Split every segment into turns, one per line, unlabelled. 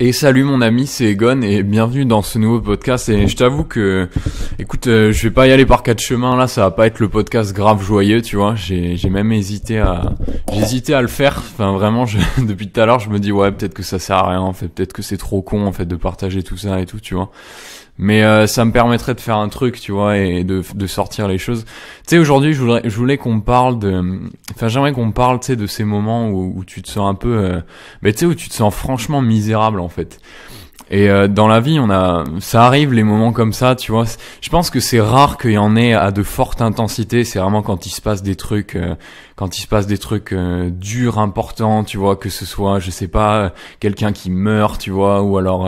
Et salut mon ami, c'est Egon et bienvenue dans ce nouveau podcast. Et je t'avoue que, écoute, euh, je vais pas y aller par quatre chemins là, ça va pas être le podcast grave joyeux, tu vois. J'ai, même hésité à, j'hésitais à le faire. Enfin vraiment, je, depuis tout à l'heure, je me dis ouais, peut-être que ça sert à rien, en fait, peut-être que c'est trop con en fait de partager tout ça et tout, tu vois mais euh, ça me permettrait de faire un truc, tu vois, et de, de sortir les choses. Tu sais, aujourd'hui, je voulais, je voulais qu'on parle de, enfin, j'aimerais qu'on parle, tu sais, de ces moments où, où, tu te sens un peu, euh, mais tu sais, où tu te sens franchement misérable en fait. Et euh, dans la vie, on a, ça arrive les moments comme ça, tu vois. Je pense que c'est rare qu'il y en ait à de forte intensité. C'est vraiment quand il se passe des trucs, euh, quand il se passe des trucs euh, durs, importants, tu vois, que ce soit, je sais pas, quelqu'un qui meurt, tu vois, ou alors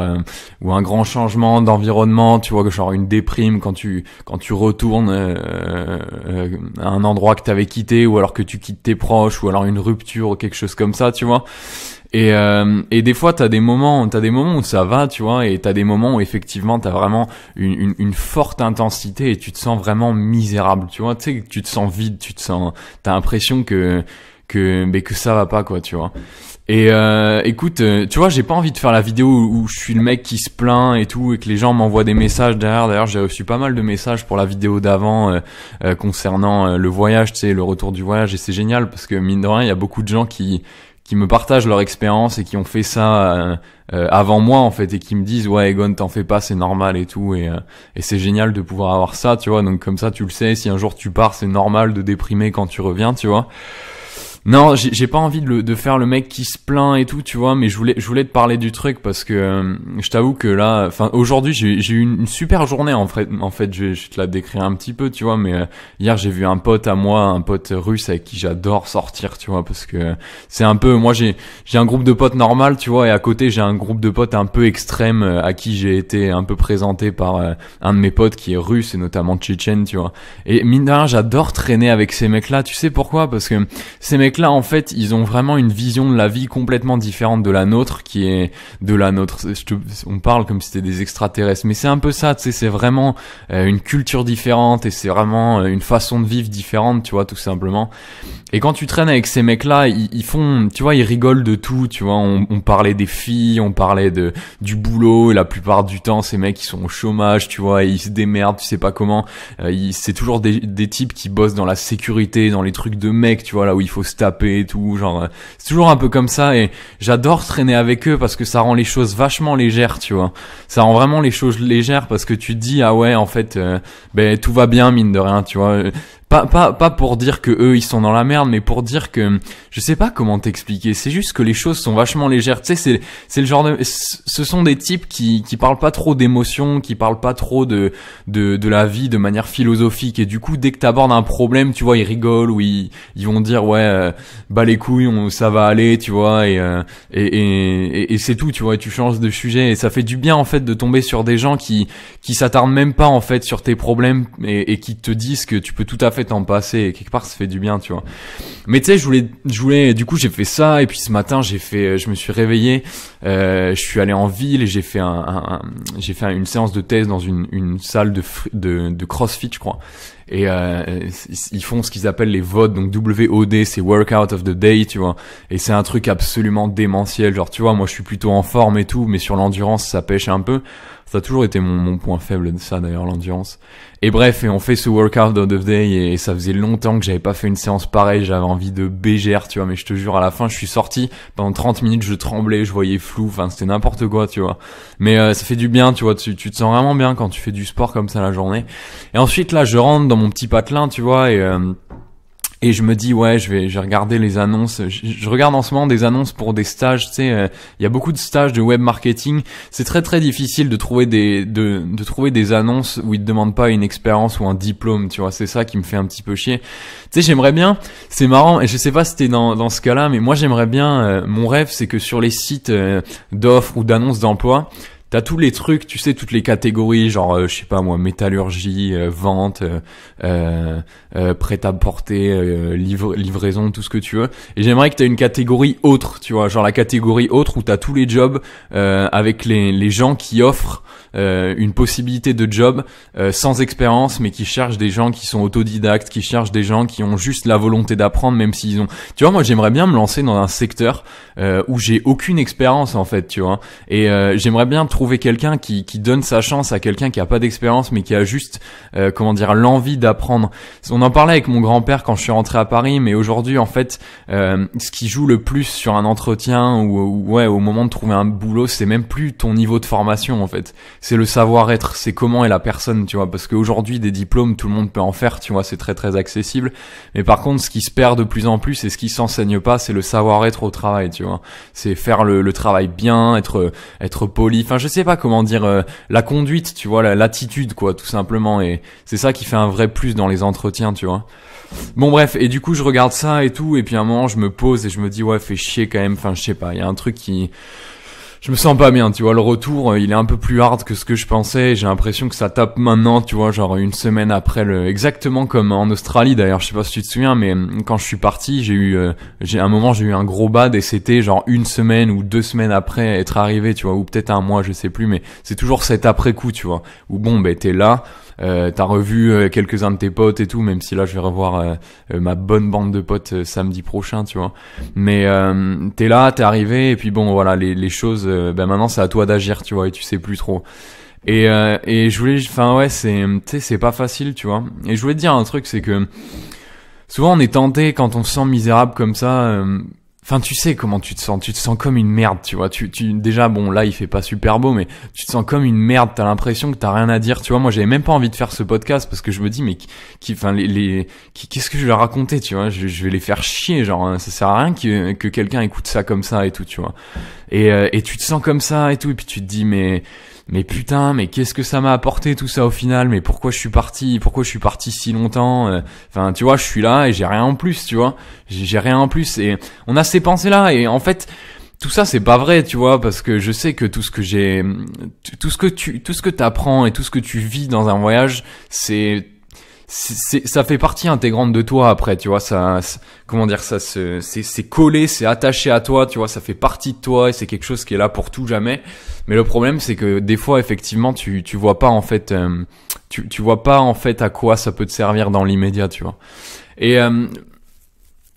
ou un grand changement d'environnement, tu vois, genre une déprime quand tu quand tu retournes à un endroit que t'avais quitté, ou alors que tu quittes tes proches, ou alors une rupture ou quelque chose comme ça, tu vois. Et, euh, et des fois, t'as des moments, t'as des moments où ça va, tu vois, et t'as des moments où effectivement, t'as vraiment une, une, une, forte intensité et tu te sens vraiment misérable, tu vois. Tu sais, tu te sens vide, tu te sens, t'as l'impression que que mais que ça va pas, quoi, tu vois. Et euh, écoute, euh, tu vois, j'ai pas envie de faire la vidéo où je suis le mec qui se plaint et tout, et que les gens m'envoient des messages derrière. D'ailleurs, j'ai reçu pas mal de messages pour la vidéo d'avant euh, euh, concernant le voyage, tu sais, le retour du voyage. Et c'est génial parce que mine de rien, il y a beaucoup de gens qui qui me partagent leur expérience et qui ont fait ça euh, euh, avant moi en fait et qui me disent ouais Egon t'en fais pas c'est normal et tout et, euh, et c'est génial de pouvoir avoir ça tu vois donc comme ça tu le sais si un jour tu pars c'est normal de déprimer quand tu reviens tu vois non, j'ai pas envie de, faire le mec qui se plaint et tout, tu vois, mais je voulais, je voulais te parler du truc parce que euh, je t'avoue que là, enfin aujourd'hui j'ai eu une, super journée en fait, en fait je, je, te la décrire un petit peu, tu vois, mais euh, hier j'ai vu un pote à moi, un pote russe avec qui j'adore sortir, tu vois, parce que c'est un peu, moi j'ai un groupe de potes normal, tu vois, et à côté j'ai un groupe de potes un peu extrême euh, à qui j'ai été un peu présenté par un de mes potes qui est russe et notamment tchétchène, tu vois. Et mine j'adore traîner avec ces mecs-là, tu sais pourquoi Parce que ces mecs là, en fait, ils ont vraiment une vision de la vie complètement différente de la nôtre, qui est de la nôtre. on parle comme si c'était des extraterrestres, mais c'est un peu ça, tu sais, c'est vraiment euh, une culture différente et c'est vraiment euh, une façon de vivre différente, tu vois, tout simplement. Et quand tu traînes avec ces mecs-là, ils, font, tu vois, ils rigolent de tout, tu vois. On, parlait des filles, on parlait de du boulot. Et la plupart du temps, ces mecs, ils sont au chômage, tu vois, ils se démerdent, tu sais pas comment. Euh, c'est toujours des, des types qui bossent dans la sécurité, dans les trucs de mecs, tu vois, là où il faut se et tout. Genre, euh, c'est toujours un peu comme ça et j'adore traîner avec eux parce que ça rend les choses vachement légères, tu vois. Ça rend vraiment les choses légères parce que tu te dis ah ouais, en fait, euh, ben tout va bien mine de rien, tu vois pas, pas, pas pour dire que eux ils sont dans la merde, mais pour dire que je sais pas comment t'expliquer. C'est juste que les choses sont vachement légères. Tu sais, c'est, c'est le genre de, ce sont des types qui, qui parlent pas trop d'émotions, qui parlent pas trop de, de, de la vie de manière philosophique. Et du coup, dès que t'abordes un problème, tu vois, ils rigolent ou ils, ils vont dire ouais, euh, bah les couilles, ça va aller, tu vois, euh, et, et, et, et, c'est tout, tu vois. Et tu changes de sujet et ça fait du bien en fait de tomber sur des gens qui, qui s'attardent même pas en fait sur tes problèmes et, et qui te disent que tu peux tout à fait fait temps passer et quelque part ça fait du bien, tu vois. Mais tu sais, je voulais, je voulais, du coup j'ai fait ça et puis ce matin j'ai fait, je me suis réveillé, euh, je suis allé en ville et j'ai fait un, j'ai fait une séance de thèse dans une, une salle de, de, de CrossFit, je crois. Et euh, ils font ce qu'ils appellent les VOD, donc WOD, c'est Workout of the Day, tu vois. Et c'est un truc absolument démentiel. Genre, tu vois, moi je suis plutôt en forme et tout, mais sur l'endurance, ça pêche un peu. Ça a toujours été mon, mon point faible de ça d'ailleurs, l'endurance. Et bref, et on fait ce workout of the day et, ça faisait longtemps que j'avais pas fait une séance pareille, j'avais envie de bégère, tu vois, mais je te jure, à la fin, je suis sorti, pendant 30 minutes, je tremblais, je voyais flou enfin c'était n'importe quoi, tu vois. Mais euh, ça fait du bien, tu vois, tu, tu, te sens vraiment bien quand tu fais du sport comme ça la journée. Et ensuite là, je rentre dans mon petit patelin, tu vois, et... Euh, et je me dis ouais je vais j'ai regardé les annonces je, regarde en ce moment des annonces pour des stages tu sais euh, il y a beaucoup de stages de web marketing c'est très très difficile de trouver des de, de trouver des annonces où ils te demandent pas une expérience ou un diplôme tu vois c'est ça qui me fait un petit peu chier tu sais j'aimerais bien c'est marrant et je sais pas si t'es dans dans ce cas là mais moi j'aimerais bien euh, mon rêve c'est que sur les sites euh, d'offres ou d'annonces d'emploi T'as tous les trucs, tu sais, toutes les catégories, genre, euh, je sais pas moi, métallurgie, euh, vente, euh, euh prêt-à-porter, livraison, tout ce que tu veux. Et j'aimerais que t'aies une catégorie autre, tu vois, genre la catégorie autre où t'as tous les jobs avec les, les gens qui offrent une possibilité de job sans expérience, mais qui cherchent des gens qui sont autodidactes, qui cherchent des gens qui ont juste la volonté d'apprendre, même s'ils ont... Tu vois, moi j'aimerais bien me lancer dans un secteur où j'ai aucune expérience, en fait, tu vois. Et j'aimerais bien trouver quelqu'un qui, qui, donne sa chance à quelqu'un qui a pas d'expérience mais qui a juste euh, comment dire l'envie d'apprendre. On en parlait avec mon grand-père quand je suis rentré à Paris, mais aujourd'hui en fait, euh, ce qui joue le plus sur un entretien ou, ouais au moment de trouver un boulot, c'est même plus ton niveau de formation en fait, c'est le savoir-être, c'est comment est la personne, tu vois, parce qu'aujourd'hui des diplômes tout le monde peut en faire, tu vois, c'est très très accessible. Mais par contre, ce qui se perd de plus en plus et ce qui s'enseigne pas, c'est le savoir-être au travail, tu vois. C'est faire le, le, travail bien, être être poli. Enfin, je sais pas comment dire, euh, la conduite, tu vois, l'attitude, quoi, tout simplement. Et c'est ça qui fait un vrai plus dans les entretiens, tu vois. Bon bref, et du coup je regarde ça et tout, et puis à un moment je me pose et je me dis ouais fait chier quand même, enfin je sais pas, il y a un truc qui je me sens pas bien, tu vois. Le retour, euh, il est un peu plus hard que ce que je pensais. J'ai l'impression que ça tape maintenant, tu vois, genre une semaine après le, exactement comme en Australie d'ailleurs. Je sais pas si tu te souviens, mais hum, quand je suis parti, j'ai eu, euh, j'ai un moment, j'ai eu un gros bad et c'était genre une semaine ou deux semaines après être arrivé, tu vois, ou peut-être un mois, je sais plus, mais c'est toujours cet après coup, tu vois. Où bon, ben t'es là. Euh, T'as revu euh, quelques-uns de tes potes et tout, même si là je vais revoir euh, euh, ma bonne bande de potes samedi prochain, tu vois. Mais t'es là, t'es arrivé, et puis bon, voilà, les, les choses, ben maintenant c'est à toi d'agir, tu vois, et tu sais plus trop. Et, et je voulais, enfin ouais, c'est, c'est pas facile, tu vois. Et je voulais te dire un truc, c'est que souvent on est tenté quand on se sent misérable comme ça. Enfin, tu sais comment tu te sens. Tu te sens comme une merde, tu vois. Tu, tu, déjà, bon, là, il fait pas super beau, mais tu te sens comme une merde. T'as l'impression que t'as rien à dire, tu vois. Moi, j'avais même pas envie de faire ce podcast parce que je me dis, mais qui, enfin, les, qu'est-ce que je vais leur raconter, tu vois je, je, vais les faire chier, genre. Hein. Ça sert à rien que, que quelqu'un écoute ça comme ça et tout, tu vois. Et, euh, et tu te sens comme ça et tout, et puis tu te dis, mais mais putain, mais qu'est-ce que ça m'a apporté tout ça au final Mais pourquoi je suis parti Pourquoi je suis parti si longtemps euh, Enfin, tu vois, je suis là et j'ai rien en plus, tu vois. J'ai rien en plus et on a ces pensées là et en fait tout ça c'est pas vrai, tu vois, parce que je sais que tout ce que j'ai tout ce que tu tout ce que t'apprends et tout ce que tu vis dans un voyage, c'est c'est, ça fait partie intégrante de toi après, tu vois, ça, comment dire, ça, c'est, c'est collé, c'est attaché à toi, tu vois, ça fait partie de toi et c'est quelque chose qui est là pour tout jamais. Mais le problème, c'est que des fois, effectivement, tu, tu vois pas en fait, euh, tu, tu vois pas en fait à quoi ça peut te servir dans l'immédiat, tu vois. Et euh,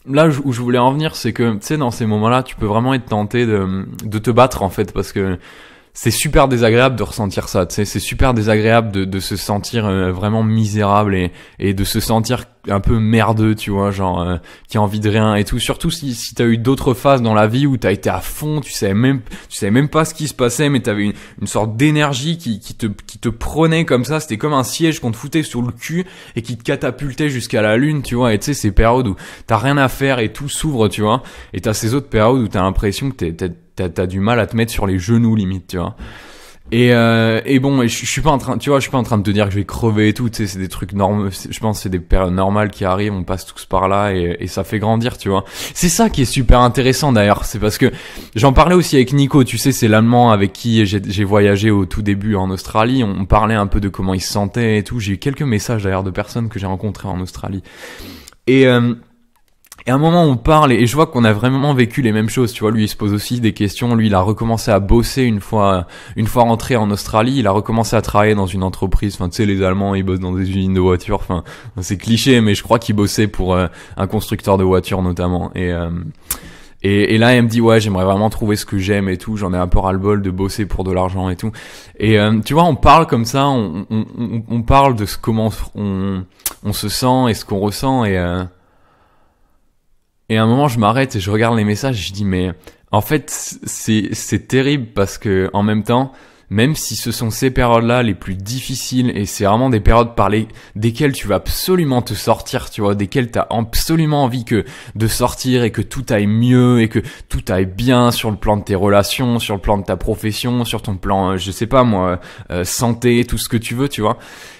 là où je voulais en venir, c'est que, tu sais, dans ces moments-là, tu peux vraiment être tenté de, de te battre en fait parce que c'est super désagréable de ressentir ça, c'est super désagréable de, se sentir euh, vraiment misérable et, et de se sentir un peu merdeux, tu vois, genre euh, qui a envie de rien et tout. Surtout si, si t'as eu d'autres phases dans la vie où t'as été à fond, tu savais même, tu savais même pas ce qui se passait, mais t'avais une, une sorte d'énergie qui, qui te qui te prenait comme ça. C'était comme un siège qu'on te foutait sur le cul et qui te catapultait jusqu'à la lune, tu vois. Et tu sais ces périodes où t'as rien à faire et tout s'ouvre, tu vois. Et t'as ces autres périodes où t'as l'impression que t'as, t'as du mal à te mettre sur les genoux limite, tu vois. Et, euh, et bon, je, je suis pas en train, tu vois, je suis pas en train de te dire que je vais crever et tout. Tu sais, c'est des trucs normaux. Je pense c'est des périodes normales qui arrivent. On passe tous par là et, et ça fait grandir, tu vois. C'est ça qui est super intéressant d'ailleurs. C'est parce que j'en parlais aussi avec Nico. Tu sais, c'est l'allemand avec qui j'ai voyagé au tout début en Australie. On parlait un peu de comment il se sentait et tout. J'ai eu quelques messages d'ailleurs de personnes que j'ai rencontrées en Australie. Et euh, et à un moment, on parle et je vois qu'on a vraiment vécu les mêmes choses. Tu vois, lui, il se pose aussi des questions. Lui, il a recommencé à bosser une fois, une fois rentré en Australie. Il a recommencé à travailler dans une entreprise. Enfin, tu sais, les Allemands, ils bossent dans des usines de voitures. Enfin, c'est cliché, mais je crois qu'il bossait pour euh, un constructeur de voitures notamment. Et euh, et, là, il me dit ouais, j'aimerais vraiment trouver ce que j'aime et tout. J'en ai un peu ras le bol de bosser pour de l'argent et tout. Et euh, tu vois, on parle comme ça, on, on, on, parle de ce comment on, on se sent et ce qu'on ressent et et à un moment, je m'arrête et je regarde les messages, je dis mais en fait, c'est terrible parce que en même temps, même si ce sont ces périodes-là les plus difficiles et c'est vraiment des périodes par les, desquelles tu vas absolument te sortir, tu vois, desquelles tu as absolument envie que de sortir et que tout aille mieux et que tout aille bien sur le plan de tes relations, sur le plan de ta profession, sur ton plan, euh, je sais pas moi, euh, euh, santé, tout ce que tu veux, tu vois.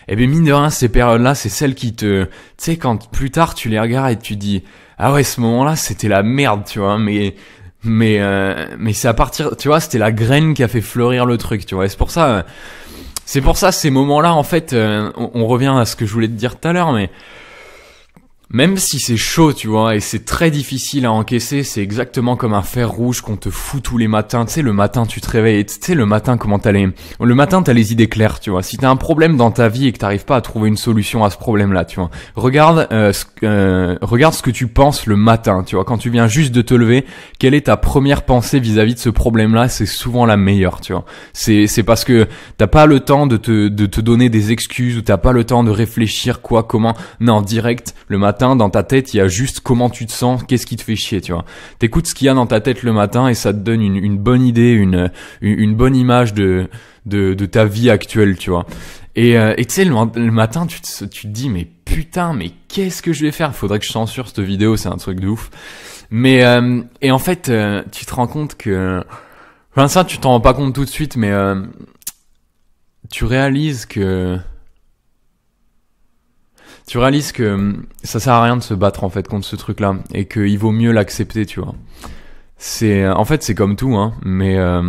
Eh bien mine de rien, ces périodes-là, c'est celles qui te, tu sais, quand plus tard tu les regardes et tu dis, ah ouais, ce moment-là, c'était la merde, tu vois, mais mais euh, mais c'est à partir, tu vois, c'était la graine qui a fait fleurir le truc, tu vois. c'est pour ça, euh, c'est pour ça ces moments-là, en fait, euh, on, revient à ce que je voulais te dire tout à l'heure, mais même si c'est chaud, tu vois, et c'est très difficile à encaisser, c'est exactement comme un fer rouge qu'on te fout tous les matins. Tu sais, le matin, tu te réveilles, tu sais, le matin, comment t'as Le matin, t'as les idées claires, tu vois. Si t'as un problème dans ta vie et que t'arrives pas à trouver une solution à ce problème-là, tu vois, regarde, euh, ce, euh, regarde ce que tu penses le matin, tu vois. Quand tu viens juste de te lever, quelle est ta première pensée vis-à-vis -vis de ce problème-là C'est souvent la meilleure, tu vois. C'est, c'est parce que t'as pas le temps de te, de te donner des excuses ou t'as pas le temps de réfléchir quoi, comment. Non, direct, le matin, dans ta tête, il y a juste comment tu te sens, qu'est-ce qui te fait chier, tu vois. T'écoutes ce qu'il y a dans ta tête le matin et ça te donne une, bonne idée, une, une bonne image de, de, ta vie actuelle, tu vois. Et euh, tu sais, le, matin, tu te, dis, mais putain, mais qu'est-ce que je vais faire Faudrait que je censure cette vidéo, c'est un truc de ouf. Mais, euh, et en fait, euh, tu te rends compte que... Enfin ça, tu t'en rends pas compte tout de suite, mais tu réalises que tu réalises que hum, ça sert à rien de se battre en fait contre ce truc-là et qu'il vaut mieux l'accepter, tu vois. C'est en fait c'est comme tout, hein, mais euh,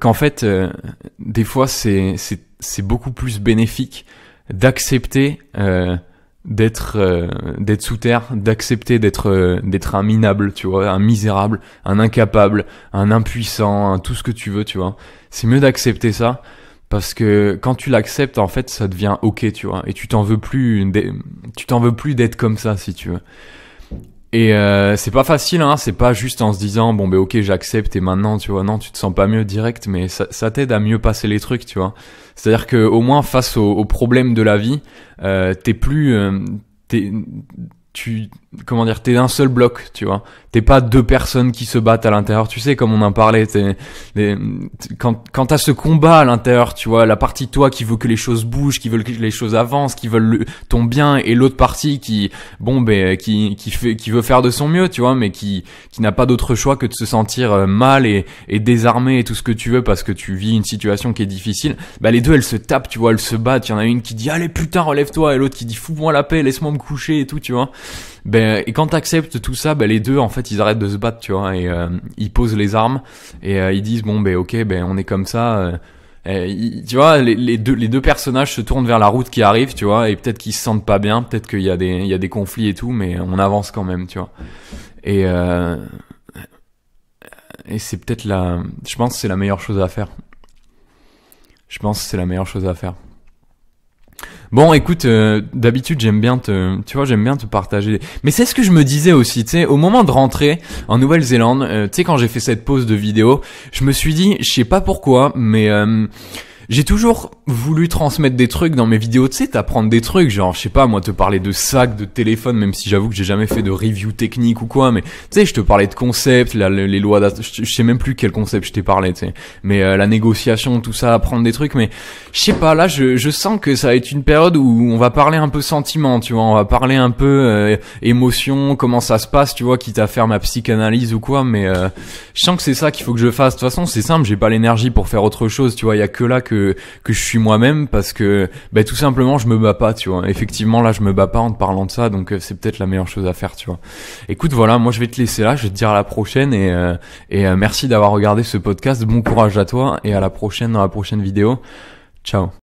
qu'en fait euh, des fois c'est c'est beaucoup plus bénéfique d'accepter euh, d'être d'être sous terre, d'accepter d'être d'être un minable, tu vois, un misérable, un incapable, un impuissant, un tout ce que tu veux, tu vois. C'est mieux d'accepter ça parce que quand tu l'acceptes en fait ça devient ok tu vois et tu t'en veux plus tu t'en veux plus d'être comme ça si tu veux et euh, c'est pas facile, hein, c'est pas juste en se disant bon ben ok j'accepte et maintenant tu vois non tu te sens pas mieux direct, mais ça, t'aide à mieux passer les trucs, tu vois. C'est-à-dire que au moins face aux, problèmes de la vie, euh, t'es plus euh, tu comment dire t'es d'un seul bloc tu vois t'es pas deux personnes qui se battent à l'intérieur tu sais comme on en parlait t'es, quand quand t'as ce combat à l'intérieur tu vois la partie de toi qui veut que les choses bougent qui veut que les choses avancent qui veulent ton bien et l'autre partie qui bon ben qui qui fait qui veut faire de son mieux tu vois mais qui qui n'a pas d'autre choix que de se sentir euh, mal et et désarmé et tout ce que tu veux parce que tu vis une situation qui est difficile bah les deux elles se tapent tu vois elles se battent il y en a une qui dit allez putain relève-toi et l'autre qui dit fous-moi la paix laisse-moi me coucher et tout tu vois ben, et quand t'acceptes tout ça, ben, les deux, en fait, ils arrêtent de se battre, tu vois, et euh, ils posent les armes, et euh, ils disent, bon, ben, ok, ben, on est comme ça. Euh, tu vois, les, deux, les deux personnages se tournent vers la route qui arrive, tu vois, et peut-être qu'ils se sentent pas bien, peut-être qu'il y, a des, il y a des conflits et tout, mais on avance quand même, tu vois. Et, et c'est peut-être la. Je pense que c'est la meilleure chose à faire. Je pense que c'est la meilleure chose à faire. Bon, écoute, euh, d'habitude j'aime bien te, tu vois, j'aime bien te partager. Mais c'est ce que je me disais aussi, tu sais, au moment de rentrer en Nouvelle-Zélande, euh, tu sais, quand j'ai fait cette pause de vidéo, je me suis dit, je sais pas pourquoi, mais euh, j'ai toujours voulu transmettre des trucs dans mes vidéos, tu sais, t'apprendre des trucs, genre, je sais pas, moi, te parler de sac, de téléphone, même si j'avoue que j'ai jamais fait de review technique ou quoi, mais tu sais, je te parlais de concepts, les, lois lois, je sais même plus quel concept je t'ai parlé, tu sais, mais euh, la négociation, tout ça, apprendre des trucs, mais je sais pas, là, je, je sens que ça va être une période où on va parler un peu sentiment, tu vois, on va parler un peu euh, émotion, comment ça se passe, tu vois, quitte à faire ma psychanalyse ou quoi, mais euh, je sens que c'est ça qu'il faut que je fasse. De toute façon, c'est simple, j'ai pas l'énergie pour faire autre chose, tu vois, il y a que là que que je suis moi-même parce que bah, tout simplement je me bats pas, tu vois. Effectivement là je me bats pas en te parlant de ça, donc euh, c'est peut-être la meilleure chose à faire, tu vois. Écoute, voilà, moi je vais te laisser là, je vais te dire à la prochaine et euh, et euh, merci d'avoir regardé ce podcast. Bon courage à toi et à la prochaine dans la prochaine vidéo. Ciao.